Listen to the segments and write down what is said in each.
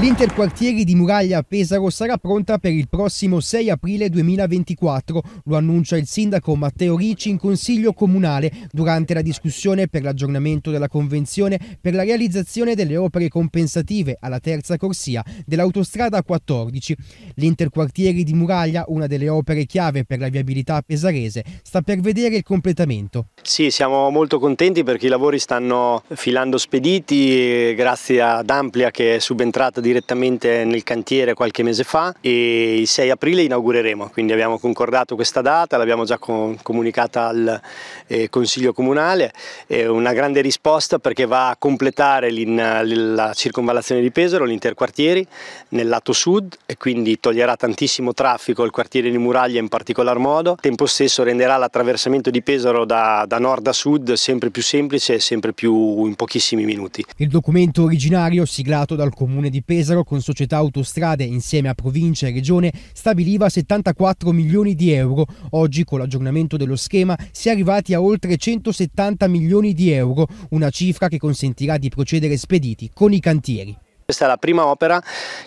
L'Interquartieri di Muraglia a Pesaro sarà pronta per il prossimo 6 aprile 2024, lo annuncia il sindaco Matteo Ricci in consiglio comunale durante la discussione per l'aggiornamento della convenzione per la realizzazione delle opere compensative alla terza corsia dell'autostrada 14. L'Interquartieri di Muraglia, una delle opere chiave per la viabilità pesarese, sta per vedere il completamento. Sì, siamo molto contenti perché i lavori stanno filando spediti eh, grazie ad Amplia che è subentrata di direttamente nel cantiere qualche mese fa e il 6 aprile inaugureremo, quindi abbiamo concordato questa data, l'abbiamo già comunicata al eh, Consiglio Comunale, è una grande risposta perché va a completare la circonvallazione di Pesaro, l'interquartieri, nel lato sud e quindi toglierà tantissimo traffico al quartiere di Muraglia in particolar modo, al tempo stesso renderà l'attraversamento di Pesaro da, da nord a sud sempre più semplice e sempre più in pochissimi minuti. Il documento originario siglato dal Comune di Pesaro Pesaro con società autostrade insieme a provincia e regione stabiliva 74 milioni di euro. Oggi con l'aggiornamento dello schema si è arrivati a oltre 170 milioni di euro, una cifra che consentirà di procedere spediti con i cantieri. Questa è la prima opera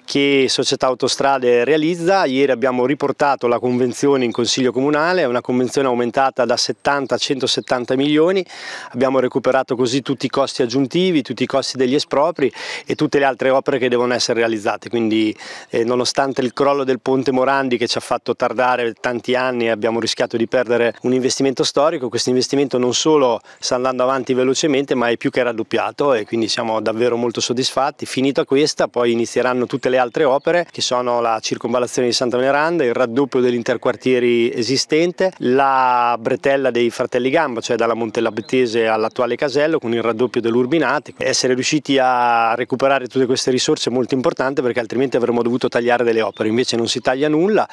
che Società Autostrade realizza, ieri abbiamo riportato la convenzione in Consiglio Comunale, è una convenzione aumentata da 70 a 170 milioni, abbiamo recuperato così tutti i costi aggiuntivi, tutti i costi degli espropri e tutte le altre opere che devono essere realizzate, quindi eh, nonostante il crollo del ponte Morandi che ci ha fatto tardare tanti anni e abbiamo rischiato di perdere un investimento storico, questo investimento non solo sta andando avanti velocemente ma è più che raddoppiato e quindi siamo davvero molto soddisfatti, finita questa, poi inizieranno tutte le altre opere che sono la circonvallazione di Santa Veneranda, il raddoppio dell'interquartieri esistente, la bretella dei fratelli Gamba, cioè dalla Montellabettese all'attuale Casello con il raddoppio dell'Urbinate. Essere riusciti a recuperare tutte queste risorse è molto importante perché altrimenti avremmo dovuto tagliare delle opere, invece non si taglia nulla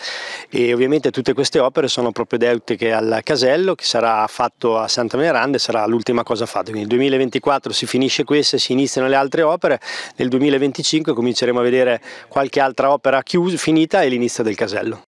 e ovviamente tutte queste opere sono propedeutiche al Casello che sarà fatto a Santa Veneranda e sarà l'ultima cosa fatta. Quindi nel 2024 si finisce questa e si iniziano le altre opere, nel 2024 2025 cominceremo a vedere qualche altra opera chiusa, finita e l'inizio del casello.